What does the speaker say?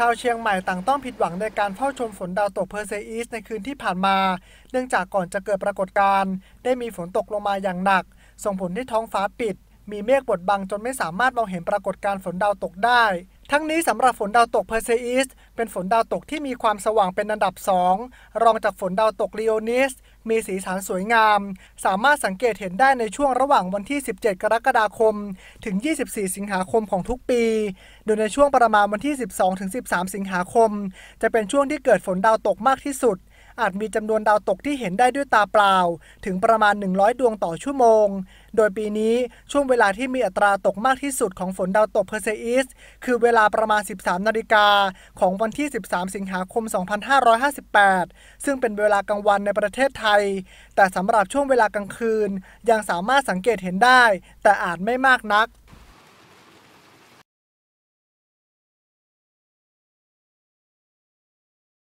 ชาวเชียงใหม่ต่างต้องผิดหวังในการเฝ้าชมฝนดาวตกเพอร์เซอีสในคืนที่ผ่านมา เนื่องจากก่อนจะเกิดปรากฏการณ์ได้มีฝนตกลงมาอย่างหนัก ส่งผลให้ท้องฟ้าปิด มีเมฆบดบังจนไม่สามารถมองเห็นปรากฏการณ์ฝนดาวตกได้ทั้งนี้สำหรับฝนดาวตกเพอร์เซอิสเป็นฝนดาวตกที่มีความสว่างเป็นอันดับ 2 รองจากฝนดาวตกลีโอนิส มีสีสันสวยงาม สามารถสังเกตเห็นได้ในช่วงระหว่างวันที่ 17 กรกฎาคมถึง 24 สิงหาคมของทุกปี โดยในช่วงประมาณวันที่ 12 13 สิงหาคม จะเป็นช่วงที่เกิดฝนดาวตกมากที่สุดอาจมีจำนวนดาวตกที่เห็นได้ด้วยตาเปล่า ถึงประมาณ 100 ดวงต่อชั่วโมง โดยปีนี้ช่วงเวลาที่มีอัตราตกมากที่สุดของฝนดาวตกเพอร์เซอิสคือเวลาประมาณ 13นาฬิกาของวันที่ 13 สิงหาคม 2558 ซึ่งเป็นเวลากลางวันในประเทศไทย แต่สำหรับช่วงเวลากลางคืนยังสามารถสังเกตเห็นได้ แต่อาจไม่มากนัก